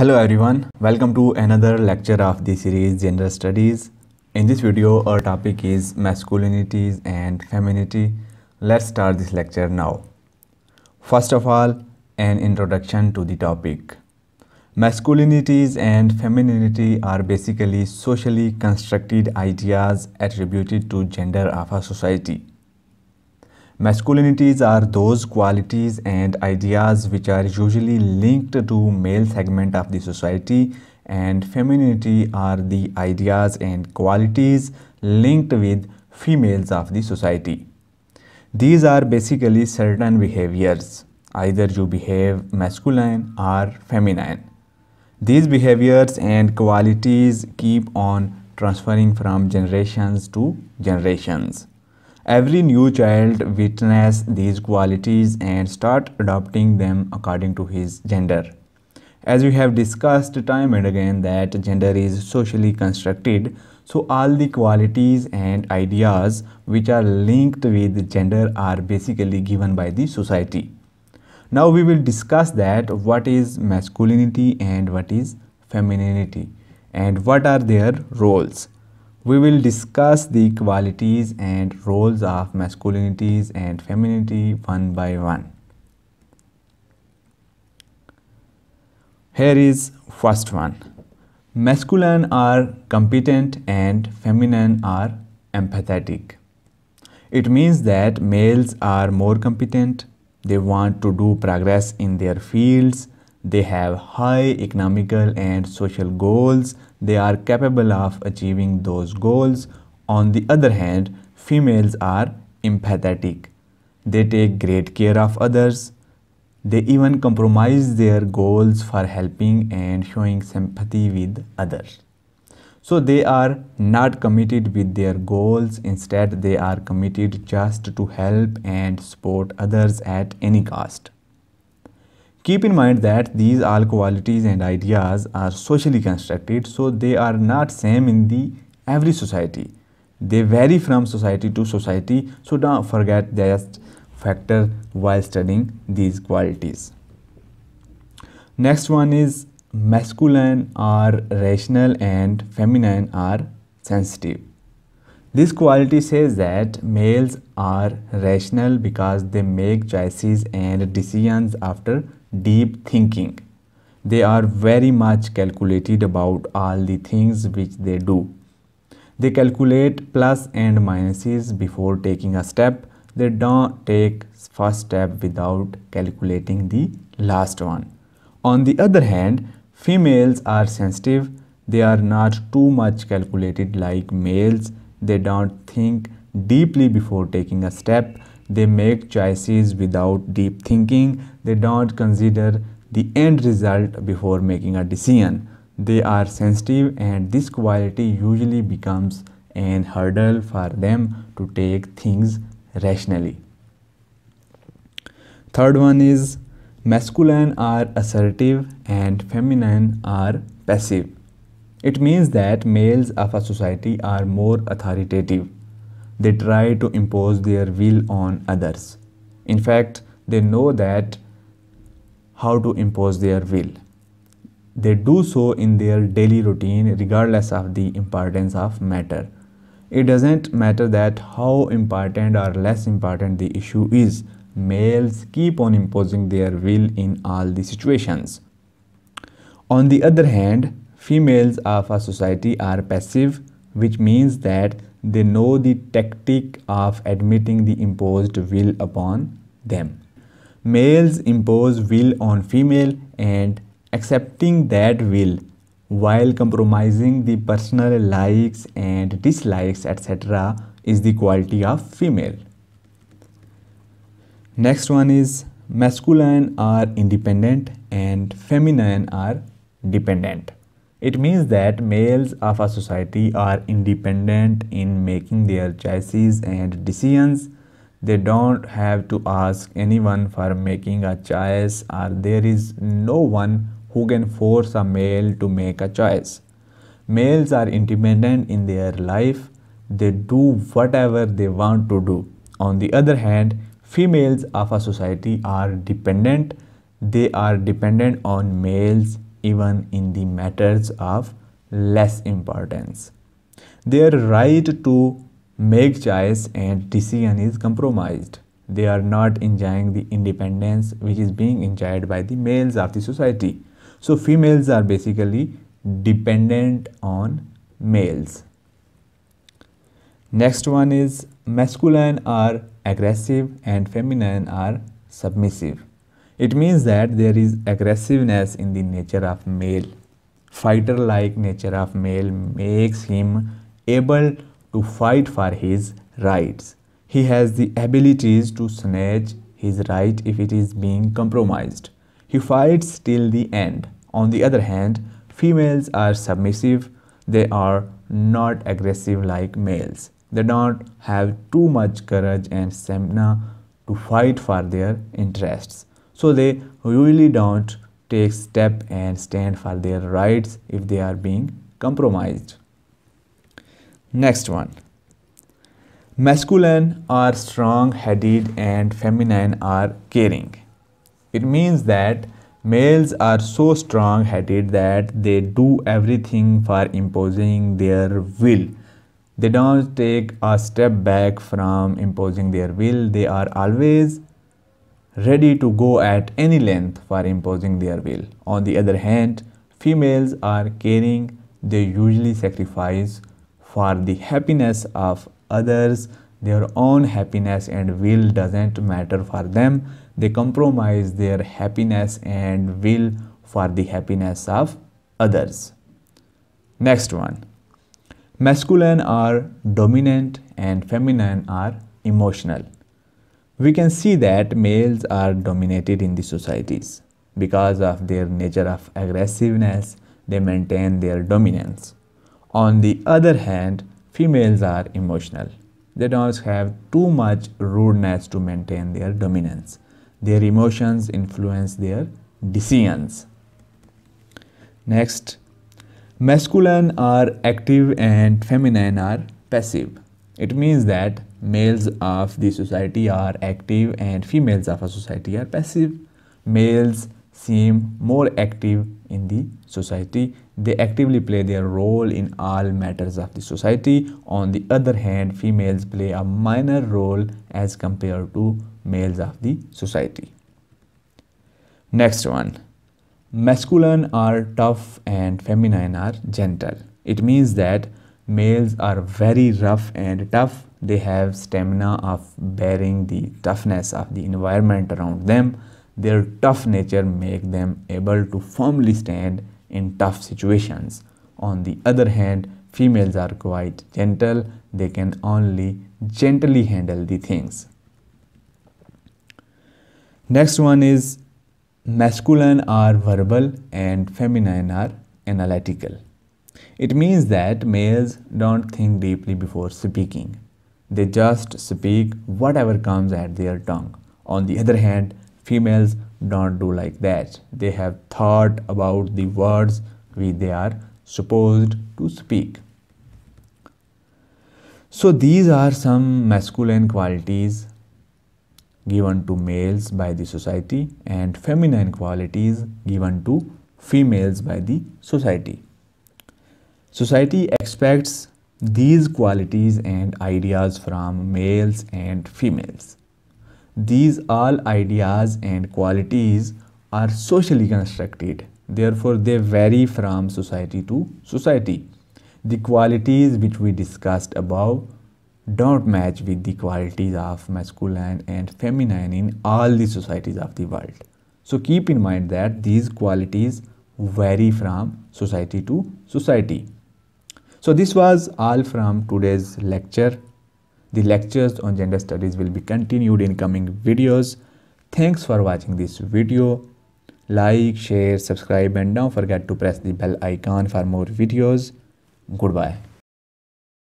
Hello everyone, welcome to another lecture of the series Gender Studies. In this video, our topic is masculinities and femininity. Let's start this lecture now. First of all, an introduction to the topic. Masculinities and femininity are basically socially constructed ideas attributed to gender of a society. Masculinities are those qualities and ideas which are usually linked to male segment of the society and femininity are the ideas and qualities linked with females of the society. These are basically certain behaviors, either you behave masculine or feminine. These behaviors and qualities keep on transferring from generations to generations. Every new child witness these qualities and start adopting them according to his gender. As we have discussed time and again that gender is socially constructed, so all the qualities and ideas which are linked with gender are basically given by the society. Now we will discuss that what is masculinity and what is femininity and what are their roles we will discuss the qualities and roles of masculinities and femininity one by one. Here is first one. Masculine are competent and feminine are empathetic. It means that males are more competent. They want to do progress in their fields they have high economical and social goals. They are capable of achieving those goals. On the other hand, females are empathetic. They take great care of others. They even compromise their goals for helping and showing sympathy with others. So they are not committed with their goals, instead they are committed just to help and support others at any cost. Keep in mind that these all qualities and ideas are socially constructed, so they are not same in the every society. They vary from society to society, so don't forget this factor while studying these qualities. Next one is masculine are rational and feminine are sensitive. This quality says that males are rational because they make choices and decisions after deep thinking. They are very much calculated about all the things which they do. They calculate plus and minuses before taking a step. They don't take first step without calculating the last one. On the other hand, females are sensitive. They are not too much calculated like males they don't think deeply before taking a step. They make choices without deep thinking. They don't consider the end result before making a decision. They are sensitive and this quality usually becomes an hurdle for them to take things rationally. Third one is masculine are assertive and feminine are passive. It means that males of a society are more authoritative. They try to impose their will on others. In fact, they know that how to impose their will. They do so in their daily routine regardless of the importance of matter. It doesn't matter that how important or less important the issue is. Males keep on imposing their will in all the situations. On the other hand, Females of a society are passive, which means that they know the tactic of admitting the imposed will upon them. Males impose will on female and accepting that will while compromising the personal likes and dislikes etc is the quality of female. Next one is masculine are independent and feminine are dependent. It means that males of a society are independent in making their choices and decisions. They don't have to ask anyone for making a choice, or there is no one who can force a male to make a choice. Males are independent in their life, they do whatever they want to do. On the other hand, females of a society are dependent, they are dependent on males even in the matters of less importance. Their right to make choice and decision is compromised. They are not enjoying the independence which is being enjoyed by the males of the society. So females are basically dependent on males. Next one is masculine are aggressive and feminine are submissive. It means that there is aggressiveness in the nature of male. Fighter-like nature of male makes him able to fight for his rights. He has the abilities to snatch his right if it is being compromised. He fights till the end. On the other hand, females are submissive. They are not aggressive like males. They don't have too much courage and stamina to fight for their interests so they really don't take step and stand for their rights if they are being compromised next one masculine are strong-headed and feminine are caring it means that males are so strong-headed that they do everything for imposing their will they don't take a step back from imposing their will they are always ready to go at any length for imposing their will. On the other hand, females are caring, they usually sacrifice for the happiness of others. Their own happiness and will doesn't matter for them. They compromise their happiness and will for the happiness of others. Next one. Masculine are dominant and feminine are emotional we can see that males are dominated in the societies. Because of their nature of aggressiveness, they maintain their dominance. On the other hand, females are emotional. They don't have too much rudeness to maintain their dominance. Their emotions influence their decisions. Next, masculine are active and feminine are passive. It means that males of the society are active and females of a society are passive. Males seem more active in the society. They actively play their role in all matters of the society. On the other hand, females play a minor role as compared to males of the society. Next one. Masculine are tough and feminine are gentle. It means that Males are very rough and tough. They have stamina of bearing the toughness of the environment around them. Their tough nature make them able to firmly stand in tough situations. On the other hand, females are quite gentle. They can only gently handle the things. Next one is masculine are verbal and feminine are analytical. It means that males don't think deeply before speaking. They just speak whatever comes at their tongue. On the other hand, females don't do like that. They have thought about the words which they are supposed to speak. So these are some masculine qualities given to males by the society and feminine qualities given to females by the society. Society expects these qualities and ideas from males and females. These all ideas and qualities are socially constructed. Therefore, they vary from society to society. The qualities which we discussed above don't match with the qualities of masculine and feminine in all the societies of the world. So keep in mind that these qualities vary from society to society. So this was all from today's lecture. The lectures on gender studies will be continued in coming videos. Thanks for watching this video. Like, share, subscribe and don't forget to press the bell icon for more videos. Goodbye.